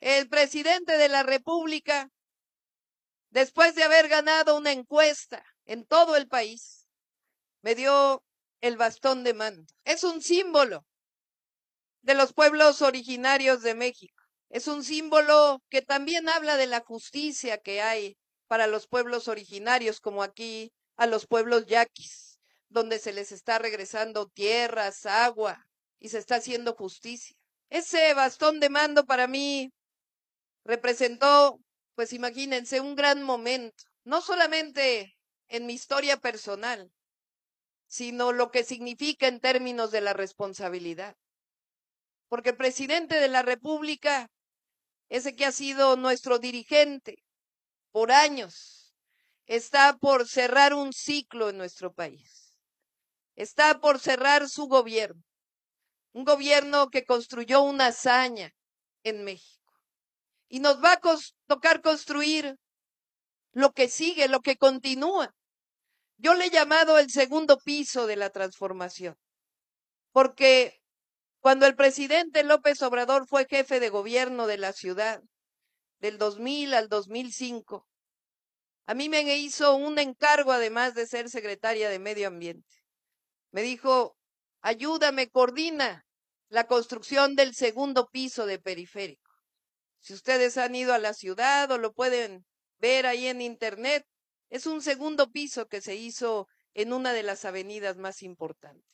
el presidente de la República, después de haber ganado una encuesta en todo el país, me dio el bastón de mando. Es un símbolo de los pueblos originarios de México. Es un símbolo que también habla de la justicia que hay para los pueblos originarios, como aquí a los pueblos yaquis, donde se les está regresando tierras, agua y se está haciendo justicia. Ese bastón de mando para mí representó, pues imagínense, un gran momento, no solamente en mi historia personal, sino lo que significa en términos de la responsabilidad. Porque el presidente de la República, ese que ha sido nuestro dirigente por años, está por cerrar un ciclo en nuestro país. Está por cerrar su gobierno. Un gobierno que construyó una hazaña en México. Y nos va a tocar construir lo que sigue, lo que continúa. Yo le he llamado el segundo piso de la transformación, porque cuando el presidente López Obrador fue jefe de gobierno de la ciudad, del 2000 al 2005, a mí me hizo un encargo, además de ser secretaria de Medio Ambiente. Me dijo, ayúdame, coordina la construcción del segundo piso de periférico. Si ustedes han ido a la ciudad o lo pueden ver ahí en internet, es un segundo piso que se hizo en una de las avenidas más importantes.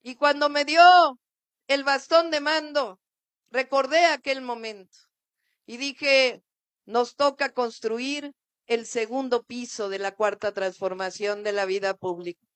Y cuando me dio el bastón de mando, recordé aquel momento y dije, nos toca construir el segundo piso de la cuarta transformación de la vida pública.